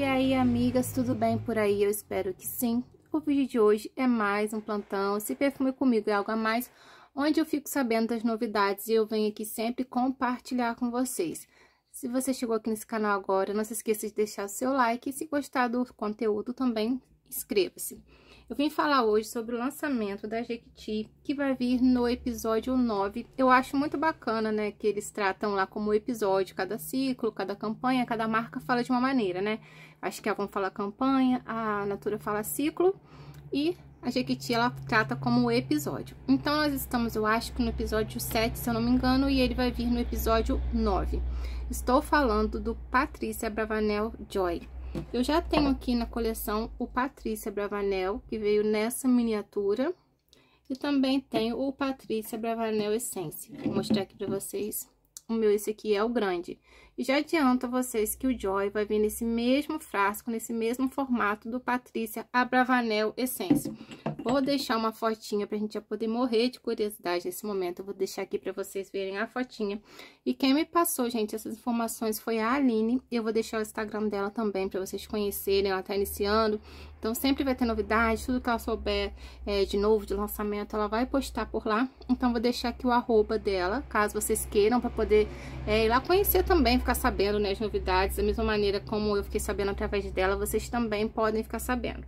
E aí, amigas, tudo bem por aí? Eu espero que sim. O vídeo de hoje é mais um plantão. Se perfume comigo é algo a mais, onde eu fico sabendo das novidades e eu venho aqui sempre compartilhar com vocês. Se você chegou aqui nesse canal agora, não se esqueça de deixar o seu like e se gostar do conteúdo também, inscreva-se. Eu vim falar hoje sobre o lançamento da Jequiti, que vai vir no episódio 9. Eu acho muito bacana, né, que eles tratam lá como episódio, cada ciclo, cada campanha, cada marca fala de uma maneira, né? Acho que a Avon fala campanha, a Natura fala ciclo e a Jequiti, ela trata como episódio. Então, nós estamos, eu acho que no episódio 7, se eu não me engano, e ele vai vir no episódio 9. Estou falando do Patrícia Bravanel Joy. Eu já tenho aqui na coleção o Patrícia Bravanel, que veio nessa miniatura. E também tenho o Patrícia Bravanel Essence. Vou mostrar aqui pra vocês. O meu, esse aqui é o grande. E já adianto a vocês que o Joy vai vir nesse mesmo frasco, nesse mesmo formato do Patrícia Abravanel Essence. Vou deixar uma fotinha pra gente já poder morrer de curiosidade nesse momento. Eu vou deixar aqui pra vocês verem a fotinha. E quem me passou, gente, essas informações foi a Aline. Eu vou deixar o Instagram dela também pra vocês conhecerem. Ela tá iniciando. Então, sempre vai ter novidade. Tudo que ela souber é, de novo, de lançamento, ela vai postar por lá. Então, vou deixar aqui o arroba dela, caso vocês queiram, pra poder é, ir lá conhecer também, ficar sabendo, né, as novidades. Da mesma maneira como eu fiquei sabendo através dela, vocês também podem ficar sabendo.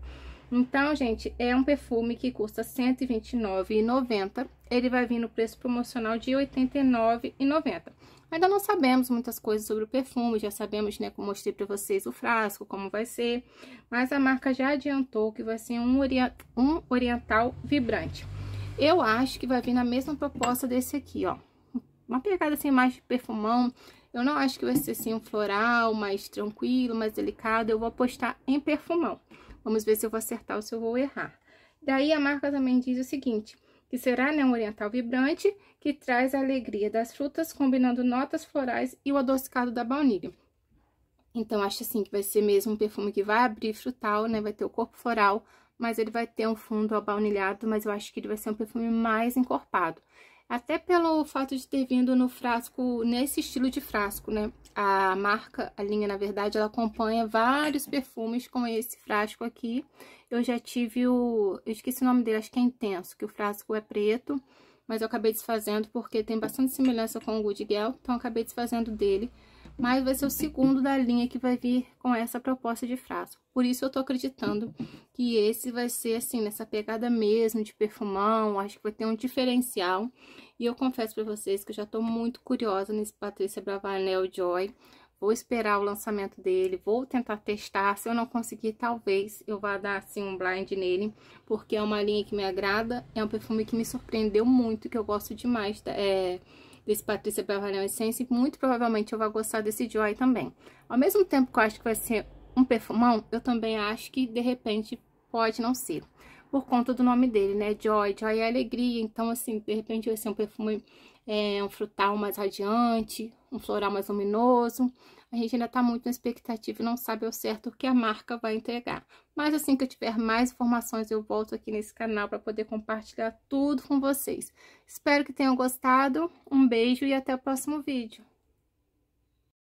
Então, gente, é um perfume que custa R$ 129,90. Ele vai vir no preço promocional de R$ 89,90. Ainda não sabemos muitas coisas sobre o perfume, já sabemos, né, como mostrei para vocês o frasco, como vai ser, mas a marca já adiantou que vai ser um, oriental, um oriental vibrante. Eu acho que vai vir na mesma proposta desse aqui, ó. Uma pegada assim mais de perfumão, eu não acho que vai ser assim um floral, mais tranquilo, mais delicado, eu vou apostar em perfumão. Vamos ver se eu vou acertar ou se eu vou errar. Daí, a marca também diz o seguinte, que será né, um oriental vibrante, que traz a alegria das frutas, combinando notas florais e o adocicado da baunilha. Então, acho assim que vai ser mesmo um perfume que vai abrir frutal, né? Vai ter o corpo floral, mas ele vai ter um fundo abaunilhado, mas eu acho que ele vai ser um perfume mais encorpado. Até pelo fato de ter vindo no frasco, nesse estilo de frasco, né? A marca, a linha, na verdade, ela acompanha vários perfumes com esse frasco aqui. Eu já tive o... Eu esqueci o nome dele, acho que é Intenso, que o frasco é preto. Mas eu acabei desfazendo porque tem bastante semelhança com o Good Girl, então acabei desfazendo dele mas vai ser o segundo da linha que vai vir com essa proposta de frasco. Por isso eu tô acreditando que esse vai ser assim, nessa pegada mesmo de perfumão, acho que vai ter um diferencial. E eu confesso para vocês que eu já tô muito curiosa nesse Patrícia Bravanel Joy. Vou esperar o lançamento dele, vou tentar testar, se eu não conseguir, talvez eu vá dar assim um blind nele, porque é uma linha que me agrada, é um perfume que me surpreendeu muito, que eu gosto demais, é... Da desse Patrícia Beverly Essence, e muito provavelmente eu vou gostar desse Joy também. Ao mesmo tempo que eu acho que vai ser um perfumão, eu também acho que, de repente, pode não ser. Por conta do nome dele, né? Joy, Joy é alegria, então, assim, de repente vai ser um perfume, é, um frutal mais radiante, um floral mais luminoso, a gente ainda está muito na expectativa e não sabe ao certo o que a marca vai entregar. Mas assim que eu tiver mais informações, eu volto aqui nesse canal para poder compartilhar tudo com vocês. Espero que tenham gostado, um beijo e até o próximo vídeo.